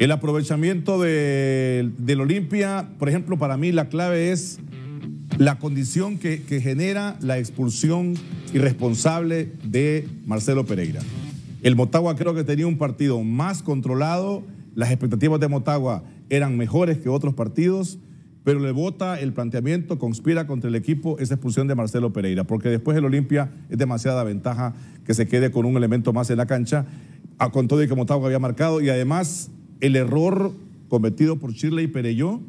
El aprovechamiento del Olimpia, por ejemplo, para mí la clave es la condición que, genera la expulsión irresponsable de Marcelo Pereira. El Motagua creo que tenía un partido más controlado, las expectativas de Motagua eran mejores que otros partidos, pero le vota el planteamiento, conspira contra el equipo esa expulsión de Marcelo Pereira, porque después el Olimpia es demasiada ventaja que se quede con un elemento más en la cancha, a con de que Motagua había marcado, y además el error cometido por Shirley Pereyó,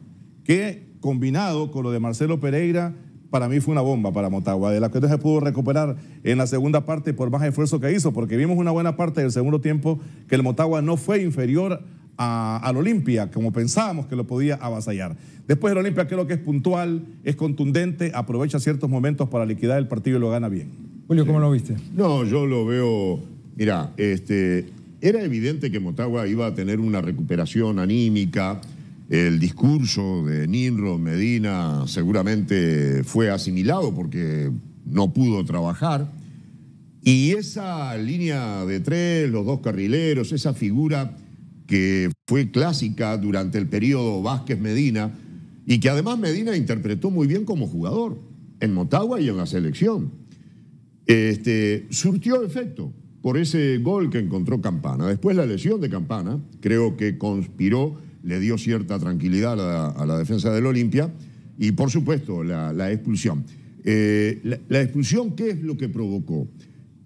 que combinado con lo de Marcelo Pereira, para mí fue una bomba para Motagua, de la que entonces se pudo recuperar en la segunda parte por más esfuerzo que hizo, porque vimos una buena parte del segundo tiempo que el Motagua no fue inferior a, al Olimpia, como pensábamos que lo podía avasallar. Después el Olimpia creo que es puntual, es contundente, aprovecha ciertos momentos para liquidar el partido y lo gana bien. Julio, ¿cómo lo viste? No, yo lo veo, mira, este, era evidente que Motagua iba a tener una recuperación anímica. El discurso de Ninro Medina seguramente fue asimilado porque no pudo trabajar. Y esa línea de tres, los dos carrileros, esa figura que fue clásica durante el periodo Vázquez Medina y que además Medina interpretó muy bien como jugador en Motagua y en la selección, este, surtió efecto por ese gol que encontró Campana. Después la lesión de Campana, creo que conspiró, le dio cierta tranquilidad a la, defensa del Olimpia y por supuesto la, expulsión. Eh, la, expulsión, ¿qué es lo que provocó?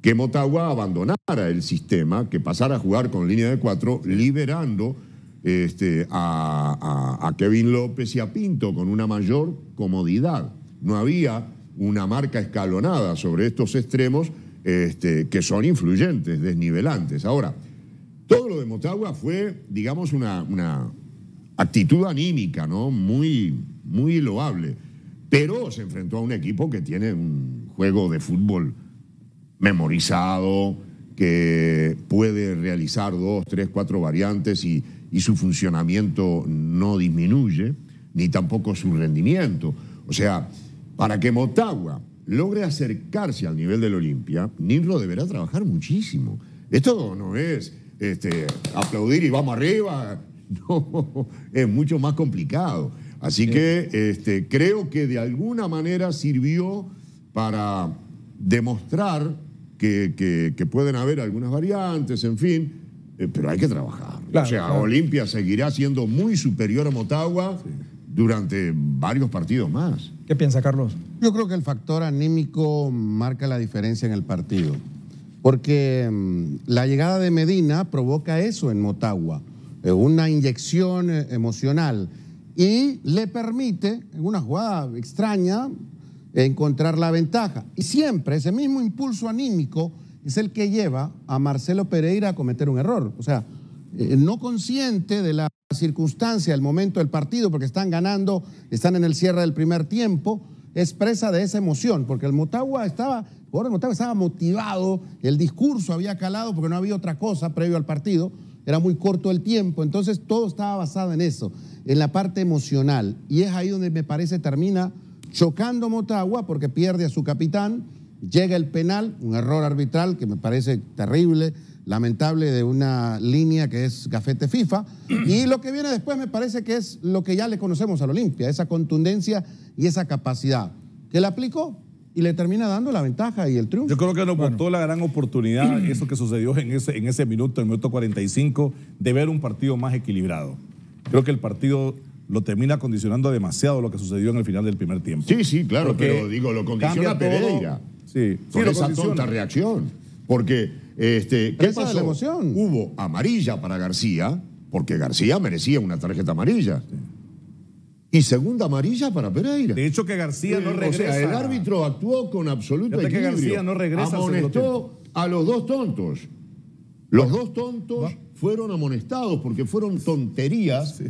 Que Motagua abandonara el sistema, que pasara a jugar con línea de cuatro, liberando este, a Kevin López y a Pinto con una mayor comodidad. No había una marca escalonada sobre estos extremos este, que son influyentes, desnivelantes. Ahora, todo lo de Motagua fue, digamos, una, actitud anímica, ¿no? Muy, muy loable. Pero se enfrentó a un equipo que tiene un juego de fútbol memorizado, que puede realizar dos, tres, cuatro variantes y, y su funcionamiento no disminuye, ni tampoco su rendimiento. O sea, para que Motagua logre acercarse al nivel del Olimpia, Ninro deberá trabajar muchísimo. Esto no es este, aplaudir y vamos arriba. No, es mucho más complicado. Así que este, creo que de alguna manera sirvió para demostrar que, pueden haber algunas variantes, en fin, eh, pero hay que trabajar. o sea, Olimpia seguirá siendo muy superior a Motagua durante varios partidos más. ¿Qué piensa Carlos? Yo creo que el factor anímico marca la diferencia en el partido, porque mm, la llegada de Medina provoca eso en Motagua, eh, una inyección eh, emocional y le permite, en una jugada extraña, encontrar la ventaja. Y siempre ese mismo impulso anímico es el que lleva a Marcelo Pereira a cometer un error, o sea, eh, no consciente de la circunstancia, el momento del partido, porque están ganando, están en el cierre del primer tiempo, expresa de esa emoción, porque el Motagua estaba, el Motagua estaba motivado, el discurso había calado porque no había otra cosa previo al partido, era muy corto el tiempo, entonces todo estaba basado en eso, en la parte emocional, y es ahí donde me parece termina chocando Motagua porque pierde a su capitán, llega el penal, un error arbitral que me parece terrible, lamentable de una línea que es Gafete FIFA. Y lo que viene después me parece que es lo que ya le conocemos al Olimpia, esa contundencia y esa capacidad que la aplicó y le termina dando la ventaja y el triunfo. Yo creo que nos bueno. la gran oportunidad, eso que sucedió en ese, en ese minuto, en el minuto 45, de ver un partido más equilibrado. Creo que el partido lo termina condicionando demasiado lo que sucedió en el final del primer tiempo. Sí, sí, claro, pero digo, lo condiciona Pereira. Todo, sí, con esa tonta reacción. Porque este, ¿Qué pasó? emoción. Hubo amarilla para García, porque García merecía una tarjeta amarilla. Y segunda amarilla para Pereira. De hecho, que García no regresa. O sea, el árbitro actuó con absoluto equilibrio. García no regresa. Amonestó a los dos tontos. Los dos tontos fueron amonestados porque fueron tonterías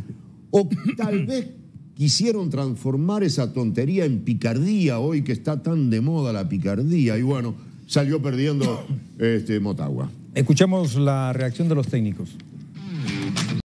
o tal vez quisieron transformar esa tontería en picardía hoy que está tan de moda la picardía y bueno, salió perdiendo este, Motagua. Escuchamos la reacción de los técnicos.